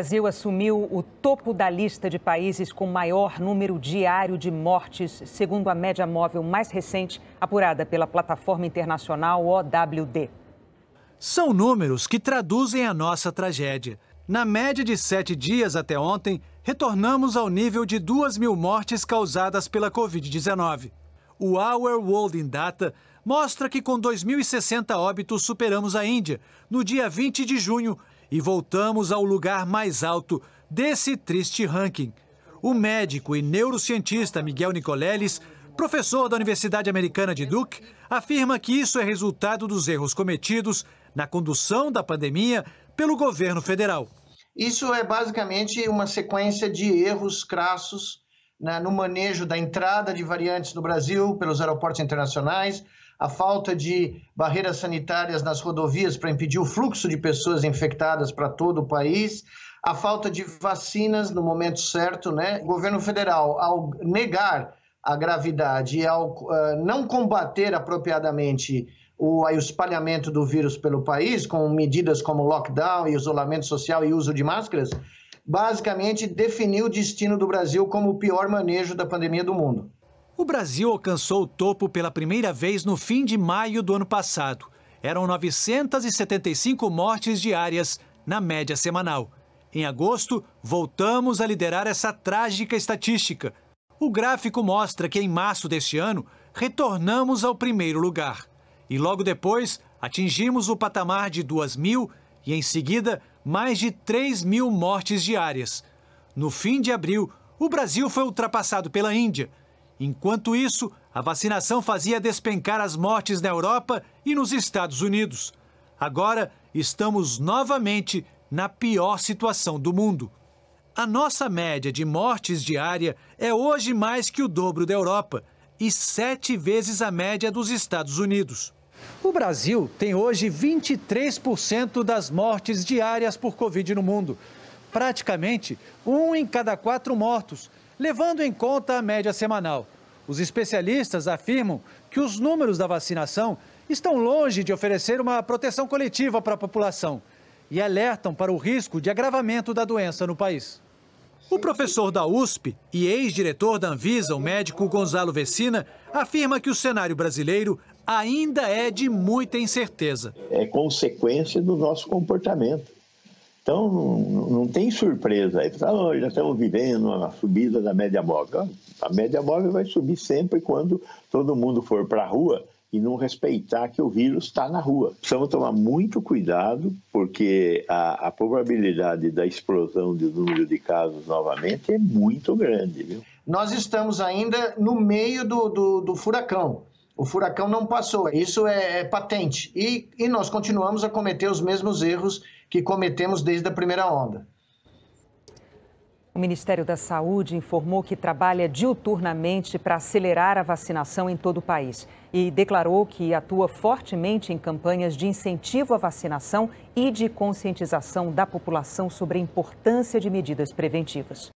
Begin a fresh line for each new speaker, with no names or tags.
Brasil assumiu o topo da lista de países com maior número diário de mortes, segundo a média móvel mais recente apurada pela plataforma internacional OWD.
São números que traduzem a nossa tragédia. Na média de sete dias até ontem, retornamos ao nível de 2 mil mortes causadas pela Covid-19. O Our World in Data mostra que com 2.060 óbitos superamos a Índia. No dia 20 de junho, e voltamos ao lugar mais alto desse triste ranking. O médico e neurocientista Miguel Nicoleles, professor da Universidade Americana de Duke, afirma que isso é resultado dos erros cometidos na condução da pandemia pelo governo federal.
Isso é basicamente uma sequência de erros crassos né, no manejo da entrada de variantes no Brasil pelos aeroportos internacionais, a falta de barreiras sanitárias nas rodovias para impedir o fluxo de pessoas infectadas para todo o país, a falta de vacinas no momento certo, né? O governo federal, ao negar a gravidade e ao uh, não combater apropriadamente o, o espalhamento do vírus pelo país, com medidas como lockdown, isolamento social e uso de máscaras, basicamente definiu o destino do Brasil como o pior manejo da pandemia do mundo.
O Brasil alcançou o topo pela primeira vez no fim de maio do ano passado. Eram 975 mortes diárias, na média semanal. Em agosto, voltamos a liderar essa trágica estatística. O gráfico mostra que em março deste ano, retornamos ao primeiro lugar. E logo depois, atingimos o patamar de 2 mil e, em seguida, mais de 3 mil mortes diárias. No fim de abril, o Brasil foi ultrapassado pela Índia. Enquanto isso, a vacinação fazia despencar as mortes na Europa e nos Estados Unidos. Agora, estamos novamente na pior situação do mundo. A nossa média de mortes diária é hoje mais que o dobro da Europa e sete vezes a média dos Estados Unidos. O Brasil tem hoje 23% das mortes diárias por Covid no mundo. Praticamente um em cada quatro mortos, levando em conta a média semanal. Os especialistas afirmam que os números da vacinação estão longe de oferecer uma proteção coletiva para a população e alertam para o risco de agravamento da doença no país. O professor da USP e ex-diretor da Anvisa, o médico Gonzalo Vecina, afirma que o cenário brasileiro ainda é de muita incerteza.
É consequência do nosso comportamento. Então, não tem surpresa. Aí, ah, nós estamos vivendo uma subida da média móvel. A média móvel vai subir sempre quando todo mundo for para a rua e não respeitar que o vírus está na rua. Precisamos tomar muito cuidado, porque a, a, probabilidade da explosão do número de casos novamente é muito grande. Viu? Nós estamos ainda no meio do, do, do furacão. O furacão não passou, isso é, é patente. E, e nós continuamos a cometer os mesmos erros que cometemos desde a primeira onda.
O Ministério da Saúde informou que trabalha diuturnamente para acelerar a vacinação em todo o país e declarou que atua fortemente em campanhas de incentivo à vacinação e de conscientização da população sobre a importância de medidas preventivas.